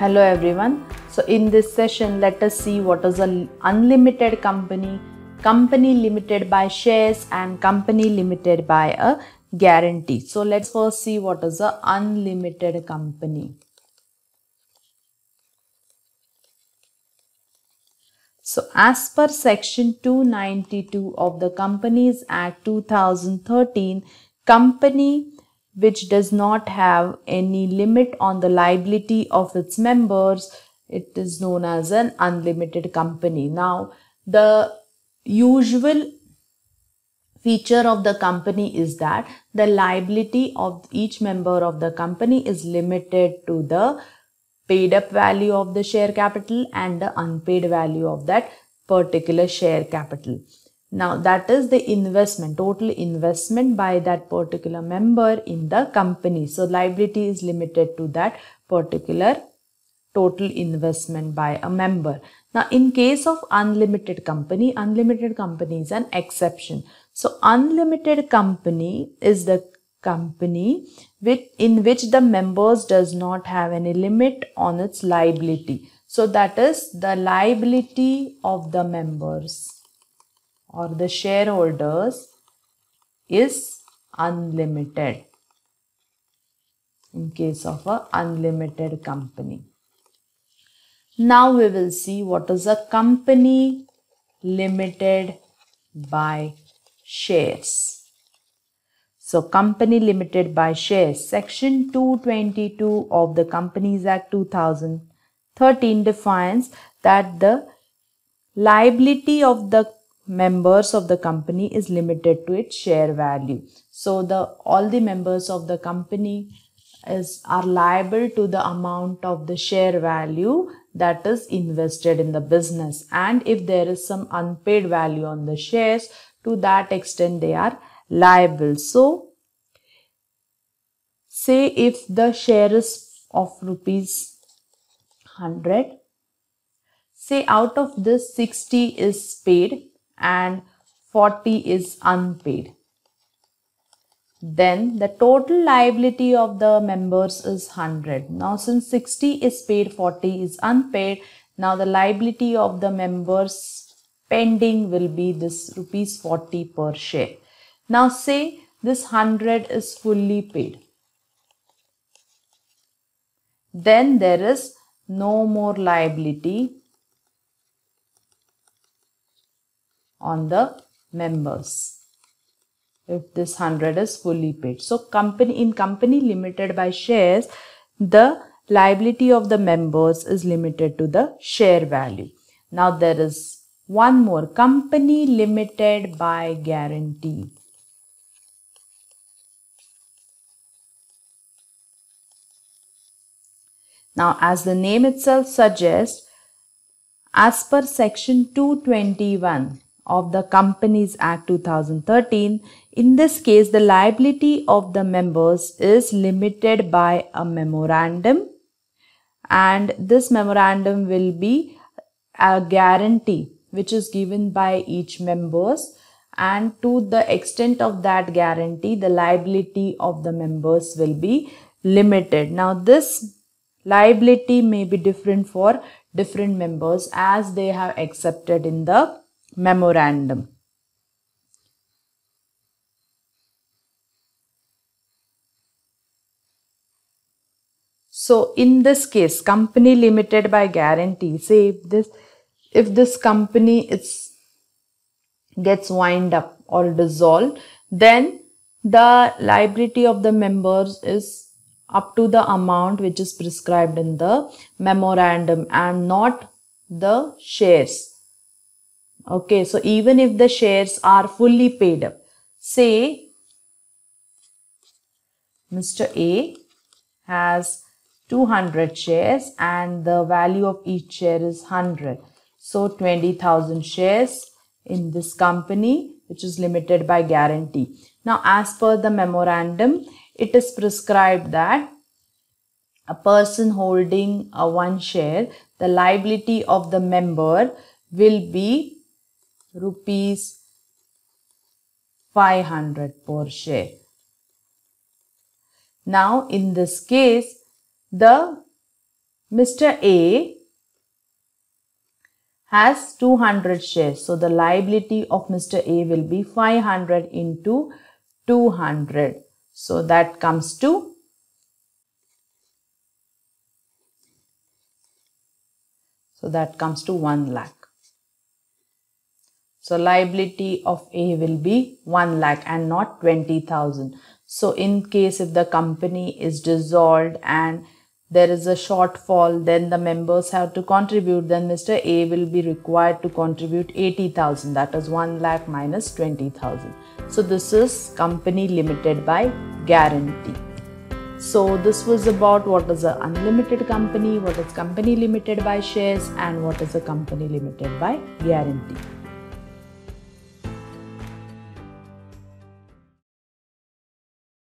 Hello everyone. So in this session, let us see what is an unlimited company, company limited by shares and company limited by a guarantee. So let's first see what is an unlimited company. So as per section 292 of the Companies Act 2013, company which does not have any limit on the liability of its members. It is known as an unlimited company. Now, the usual feature of the company is that the liability of each member of the company is limited to the paid up value of the share capital and the unpaid value of that particular share capital. Now that is the investment, total investment by that particular member in the company. So liability is limited to that particular total investment by a member. Now in case of unlimited company, unlimited company is an exception. So unlimited company is the company with, in which the members does not have any limit on its liability. So that is the liability of the members or the shareholders is unlimited in case of a unlimited company. Now we will see what is a company limited by shares. So company limited by shares. Section 222 of the Companies Act 2013 defines that the liability of the members of the company is limited to its share value. So the all the members of the company is are liable to the amount of the share value that is invested in the business and if there is some unpaid value on the shares to that extent they are liable. So say if the share is of rupees 100 say out of this 60 is paid and 40 is unpaid. Then the total liability of the members is 100. Now since 60 is paid, 40 is unpaid. Now the liability of the members pending will be this rupees 40 per share. Now say this 100 is fully paid. Then there is no more liability on the members if this 100 is fully paid. So company in company limited by shares, the liability of the members is limited to the share value. Now there is one more company limited by guarantee. Now as the name itself suggests, as per section 221, of the Companies Act 2013. In this case, the liability of the members is limited by a memorandum and this memorandum will be a guarantee which is given by each members and to the extent of that guarantee the liability of the members will be limited. Now this liability may be different for different members as they have accepted in the memorandum. So in this case, company limited by guarantee, say if this, if this company is, gets wind up or dissolved, then the liability of the members is up to the amount which is prescribed in the memorandum and not the shares Okay, so even if the shares are fully paid up, say Mr. A has 200 shares and the value of each share is 100. So 20,000 shares in this company which is limited by guarantee. Now as per the memorandum, it is prescribed that a person holding a one share, the liability of the member will be rupees 500 per share. Now in this case the Mr. A has 200 shares. So the liability of Mr. A will be 500 into 200. So that comes to 1 lakh. So liability of A will be 1 lakh and not 20,000. So in case if the company is dissolved and there is a shortfall, then the members have to contribute. Then Mr. A will be required to contribute 80,000. That is 1 lakh minus 20,000. So this is company limited by guarantee. So this was about what is an unlimited company, what is company limited by shares and what is a company limited by guarantee.